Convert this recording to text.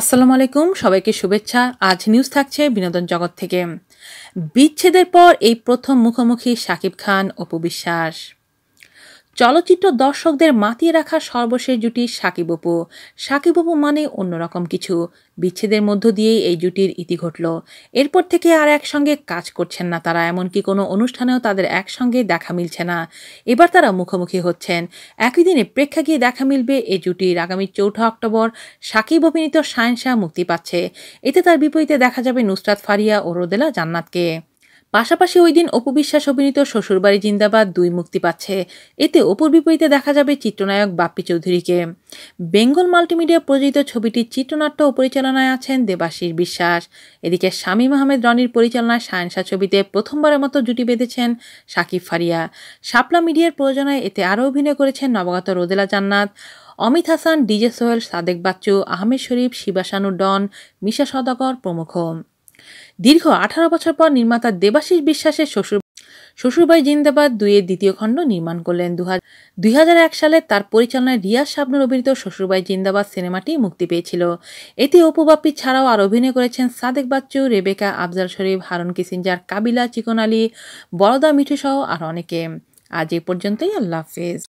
আসসালামু আলাইকুম সবাইকে শুভেচ্ছা আজ নিউজ থাকছে বিনোদন জগৎ থেকে বিচ্ছেদের পর এই প্রথম মুখোমুখি শাকিব খান অপু বিশ্বাস চলচ্চিত্র দর্শকদের মাতিয়ে রাখা সর্বশেষ জুটি সাকিব অপু সাকিব অপু মানে অন্যরকম কিছু বিচ্ছেদের মধ্য দিয়েই এই জুটির ইতি ঘটল এরপর থেকে আর একসঙ্গে কাজ করছেন না তারা এমনকি কোনো অনুষ্ঠানেও তাদের একসঙ্গে দেখা মিলছে না এবার তারা মুখোমুখি হচ্ছেন একই দিনে প্রেক্ষাগৃহে দেখা মিলবে এই জুটির আগামী চৌঠা অক্টোবর সাকিব অভিনীত সায়েন্সা মুক্তি পাচ্ছে এতে তার বিপরীতে দেখা যাবে নুসরাত ফারিয়া ও রোদেলা জান্নাতকে পাশাপাশি ওই দিন অপবিশ্বাস অভিনীত শ্বশুরবাড়ি জিন্দাবাদ দুই মুক্তি পাচ্ছে এতে অপুর বিপরীতে দেখা যাবে চিত্রনায়ক বাপ্পি চৌধুরীকে বেঙ্গল মাল্টিমিডিয়া প্রযোজিত ছবিটির চিত্রনাট্য ও পরিচালনায় আছেন দেবাশীর বিশ্বাস এদিকে শামীম আহমেদ রনির পরিচালনায় সায়েন্সা ছবিতে প্রথমবারের মতো জুটি বেঁধেছেন সাকিব ফারিয়া শাপলা মিডিয়ার প্রযোজনায় এতে আরও অভিনয় করেছেন নবাগত রোদেলা জান্নাত অমিত হাসান ডিজে সোহেল সাদেক বাচ্চু আহমেদ শরীফ শিবাশানু ডন মিশা সদাগর প্রমুখ দীর্ঘ আঠারো বছর পর নির্মাতা দেবাশিস বিশ্বাসের শ্বশুর শ্বশুরবাই জিন্দাবাদ দুয়ের দ্বিতীয় খণ্ড নির্মাণ করলেন দু দুই সালে তার পরিচালনায় রিয়াজ সাবনুর অভিনীত শ্বশুরবাই জিন্দাবাদ সিনেমাটি মুক্তি পেয়েছিল এতে অপুবাপ্পি ছাড়াও আর অভিনয় করেছেন সাদেক বাচ্চু রেবেকা আফজাল শরীফ হারুন কিসিঞ্জার কাবিলা চিকন আলী বরদা মিঠু সহ আর অনেকে আজ এ পর্যন্তই আল্লাহ হাফেজ